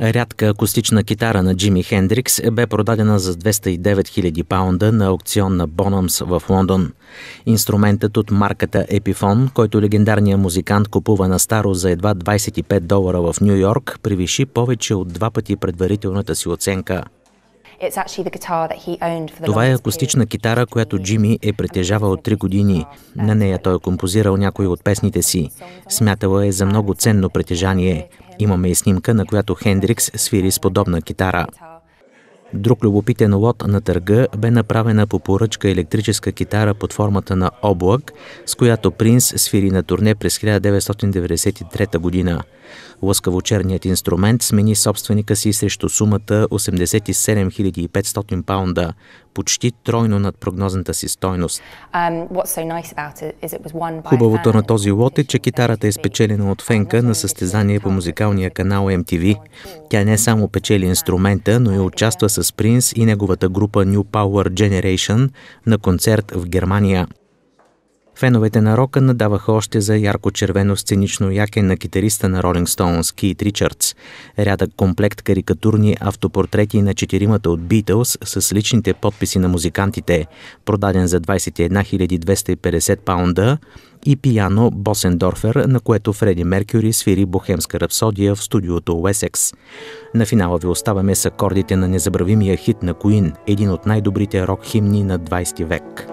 Рядка акустична китара на Джими Хендрикс бе продадена за 209 000 паунда на аукцион на Бонамс в Лондон. Инструментът от марката Epiphone, който легендарният музикант купува на старо за едва 25 долара в Нью Йорк, превиши повече от два пъти предварителната си оценка – това е акустична китара, която Джими е притежавал от 3 години. На нея той е композирал някои от песните си. Смятала е за много ценно притежание. Имаме и снимка, на която Хендрикс свири с подобна китара. Друг любопитен лот на търга бе направена по поръчка електрическа китара под формата на облак, с която Принс свири на турне през 1993 година. Лъскавочерният инструмент смени собственика си срещу сумата 87 500 паунда, почти тройно над прогнозната си стойност. Um, Хубавото на този лот е, че китарата е спечелена от Фенка на състезание по музикалния канал MTV. Тя не само печели инструмента, но и участва с Принс и неговата група New Power Generation на концерт в Германия – Феновете на рока надаваха още за ярко-червено сценично яке на китариста на Ролинг Стоунс Кит Ричардс, рядък комплект карикатурни автопортрети на четиримата от Битълс с личните подписи на музикантите, продаден за 21 250 паунда, и пияно Босендорфер, на което Фреди Меркюри свири бохемска рапсодия в студиото Уесекс. На финала ви оставаме с акордите на незабравимия хит на Куин, един от най-добрите рок-химни на 20 век.